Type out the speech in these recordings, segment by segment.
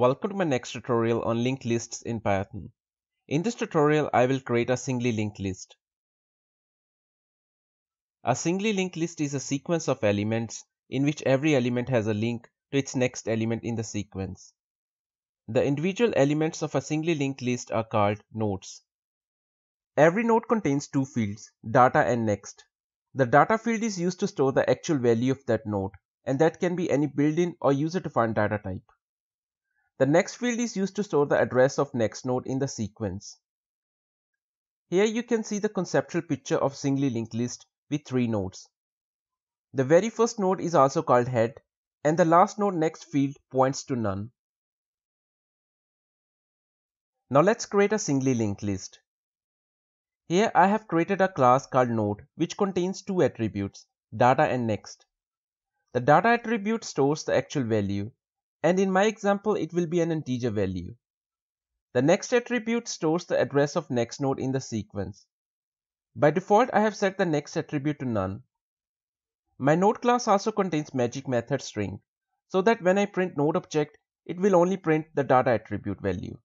Welcome to my next tutorial on linked lists in Python. In this tutorial, I will create a singly linked list. A singly linked list is a sequence of elements in which every element has a link to its next element in the sequence. The individual elements of a singly linked list are called nodes. Every node contains two fields, data and next. The data field is used to store the actual value of that node, and that can be any built-in or user-defined data type. The next field is used to store the address of next node in the sequence. Here you can see the conceptual picture of singly linked list with three nodes. The very first node is also called head and the last node next field points to none. Now let's create a singly linked list. Here I have created a class called node which contains two attributes data and next. The data attribute stores the actual value and in my example it will be an integer value. The next attribute stores the address of next node in the sequence. By default I have set the next attribute to none. My node class also contains magic method string so that when I print node object it will only print the data attribute value.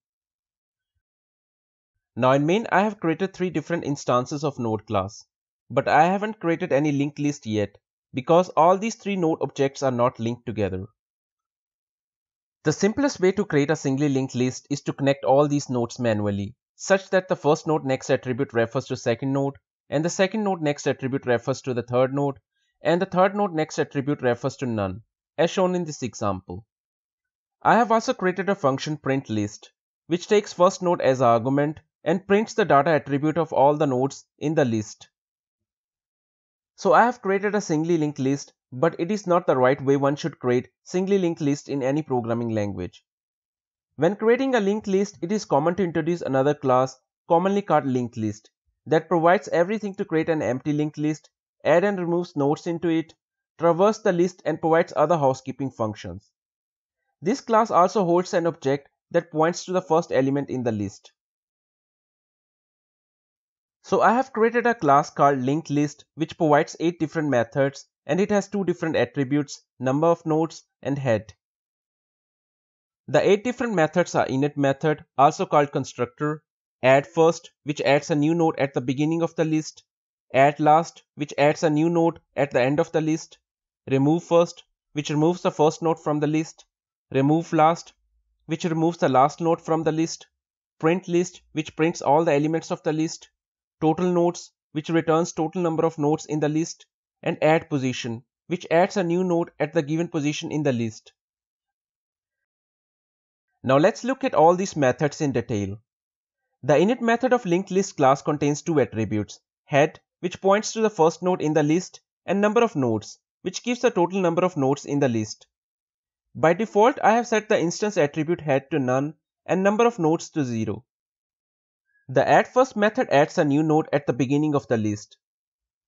Now in main I have created three different instances of node class but I haven't created any linked list yet because all these three node objects are not linked together. The simplest way to create a singly linked list is to connect all these nodes manually, such that the first node next attribute refers to second node, and the second node next attribute refers to the third node, and the third node next attribute refers to none, as shown in this example. I have also created a function printList, list, which takes first node as argument and prints the data attribute of all the nodes in the list. So I have created a singly linked list but it is not the right way one should create singly linked list in any programming language. When creating a linked list, it is common to introduce another class, commonly called linked list, that provides everything to create an empty linked list, add and removes nodes into it, traverse the list and provides other housekeeping functions. This class also holds an object that points to the first element in the list. So I have created a class called linked list which provides 8 different methods and it has 2 different attributes, number of nodes and head. The 8 different methods are init method, also called constructor, add first which adds a new node at the beginning of the list, add last which adds a new node at the end of the list, remove first which removes the first node from the list, remove last which removes the last node from the list, print list which prints all the elements of the list, total nodes, which returns total number of nodes in the list, and add position, which adds a new node at the given position in the list. Now let's look at all these methods in detail. The init method of linked list class contains two attributes, head, which points to the first node in the list, and number of nodes, which gives the total number of nodes in the list. By default, I have set the instance attribute head to none and number of nodes to 0. The addFirst method adds a new node at the beginning of the list.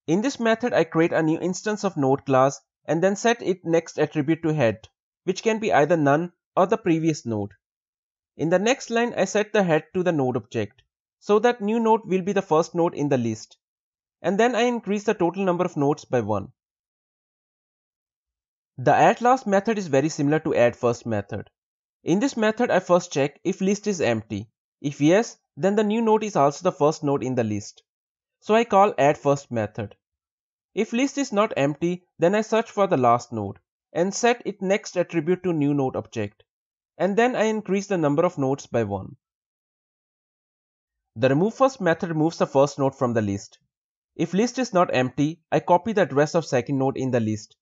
In this method, I create a new instance of node class and then set its next attribute to head, which can be either none or the previous node. In the next line, I set the head to the node object, so that new node will be the first node in the list. And then I increase the total number of nodes by 1. The addLast method is very similar to addFirst method. In this method, I first check if list is empty. If yes, then the new node is also the first node in the list. So I call add first method. If list is not empty, then I search for the last node and set its next attribute to new node object. And then I increase the number of nodes by 1. The remove first method removes the first node from the list. If list is not empty, I copy the address of second node in the list.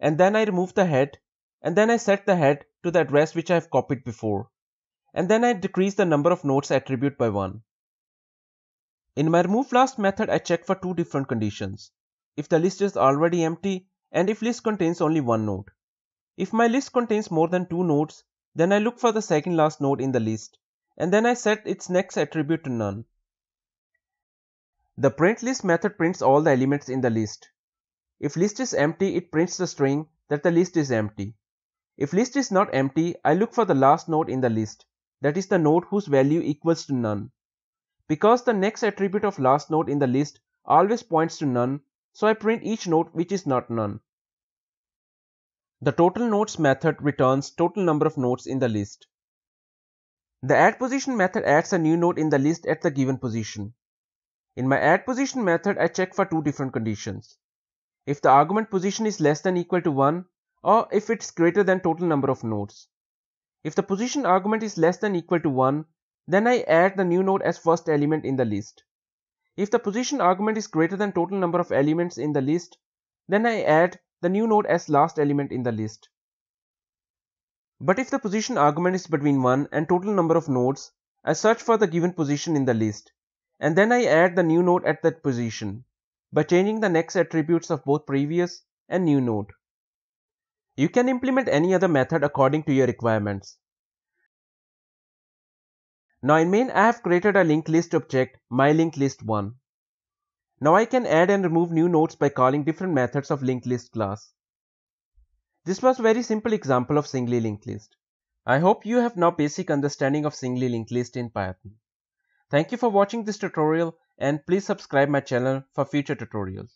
And then I remove the head and then I set the head to the address which I have copied before and then I decrease the number of nodes attribute by 1. In my remove last method, I check for two different conditions. If the list is already empty and if list contains only one node. If my list contains more than two nodes, then I look for the second last node in the list and then I set its next attribute to none. The print list method prints all the elements in the list. If list is empty, it prints the string that the list is empty. If list is not empty, I look for the last node in the list that is the node whose value equals to none. Because the next attribute of last node in the list always points to none, so I print each node which is not none. The total nodes method returns total number of nodes in the list. The add position method adds a new node in the list at the given position. In my add position method, I check for two different conditions. If the argument position is less than equal to 1 or if it's greater than total number of nodes. If the position argument is less than equal to 1, then I add the new node as first element in the list. If the position argument is greater than total number of elements in the list, then I add the new node as last element in the list. But if the position argument is between 1 and total number of nodes, I search for the given position in the list, and then I add the new node at that position by changing the next attributes of both previous and new node. You can implement any other method according to your requirements. Now in main I have created a linked list object myLinkList1. Now I can add and remove new nodes by calling different methods of linked list class. This was a very simple example of singly linked list. I hope you have now basic understanding of singly linked list in Python. Thank you for watching this tutorial and please subscribe my channel for future tutorials.